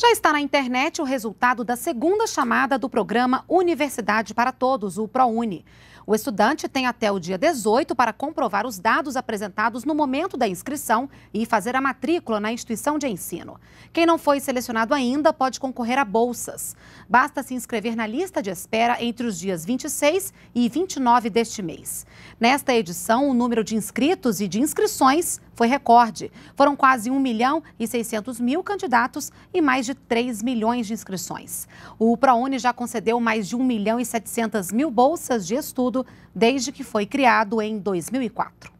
Já está na internet o resultado da segunda chamada do programa Universidade para Todos, o ProUni. O estudante tem até o dia 18 para comprovar os dados apresentados no momento da inscrição e fazer a matrícula na instituição de ensino. Quem não foi selecionado ainda pode concorrer a bolsas. Basta se inscrever na lista de espera entre os dias 26 e 29 deste mês. Nesta edição, o número de inscritos e de inscrições foi recorde. Foram quase 1 milhão e 600 mil candidatos e mais de 3 milhões de inscrições. O ProUni já concedeu mais de 1 milhão e 700 mil bolsas de estudo desde que foi criado em 2004.